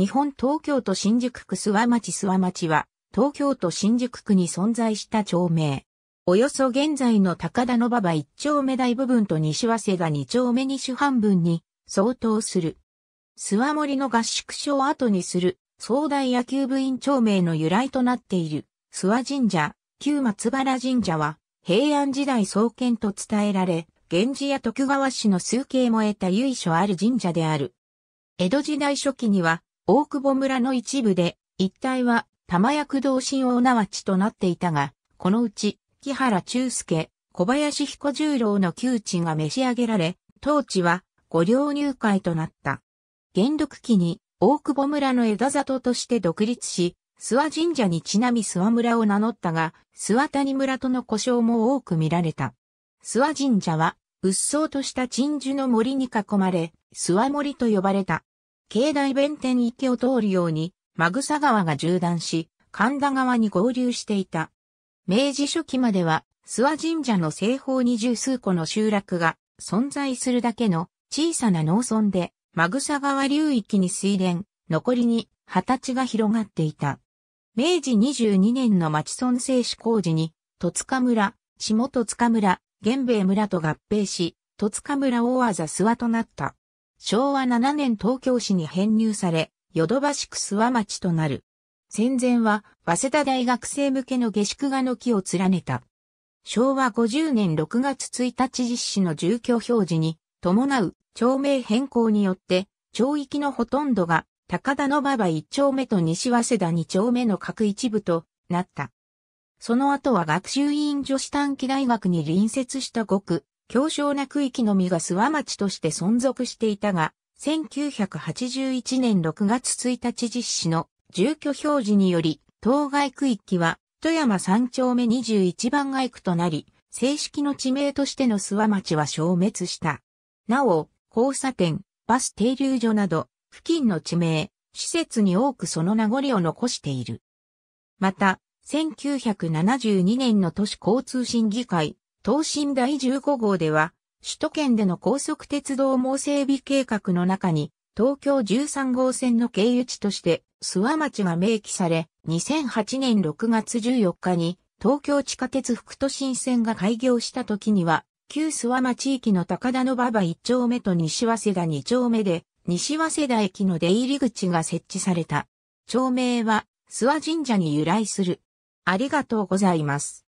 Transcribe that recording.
日本東京都新宿区諏訪町諏訪町は、東京都新宿区に存在した町名。およそ現在の高田の馬場一丁目大部分と西早稲田二丁目西半分に相当する。諏訪森の合宿所を後にする壮大野球部員町名の由来となっている諏訪神社、旧松原神社は平安時代創建と伝えられ、源氏や徳川氏の数形も得た由緒ある神社である。江戸時代初期には大久保村の一部で、一帯は玉薬同心大縄地となっていたが、このうち、木原中介、小林彦十郎の旧地が召し上げられ、当地は五領入会となった。元禄期に大久保村の枝里として独立し、諏訪神社にちなみ諏訪村を名乗ったが、諏訪谷村との故障も多く見られた。諏訪神社は、鬱蒼とした鎮守の森に囲まれ、諏訪森と呼ばれた。境内弁天池を通るように、マグサ川が縦断し、神田川に合流していた。明治初期までは、諏訪神社の西方に十数個の集落が存在するだけの小さな農村で、マグサ川流域に水田、残りに畑地が広がっていた。明治22年の町村制施工時に、戸塚村、下戸塚村、玄米村と合併し、戸塚村大技諏訪となった。昭和7年東京市に編入され、ヨドバシクスワ町となる。戦前は、早稲田大学生向けの下宿画の木を連ねた。昭和50年6月1日実施の住居表示に伴う町名変更によって、町域のほとんどが高田の馬場1丁目と西早稲田2丁目の各一部となった。その後は学習院女子短期大学に隣接した5区、強小な区域のみが諏訪町として存続していたが、1981年6月1日実施の住居表示により、当該区域は富山三丁目21番街区となり、正式の地名としての諏訪町は消滅した。なお、交差点、バス停留所など、付近の地名、施設に多くその名残を残している。また、1972年の都市交通審議会、東進第15号では、首都圏での高速鉄道網整備計画の中に、東京13号線の経由地として、諏訪町が明記され、2008年6月14日に、東京地下鉄副都心線が開業した時には、旧諏訪町地域の高田の馬場1丁目と西早稲田2丁目で、西早稲田駅の出入り口が設置された。町名は、諏訪神社に由来する。ありがとうございます。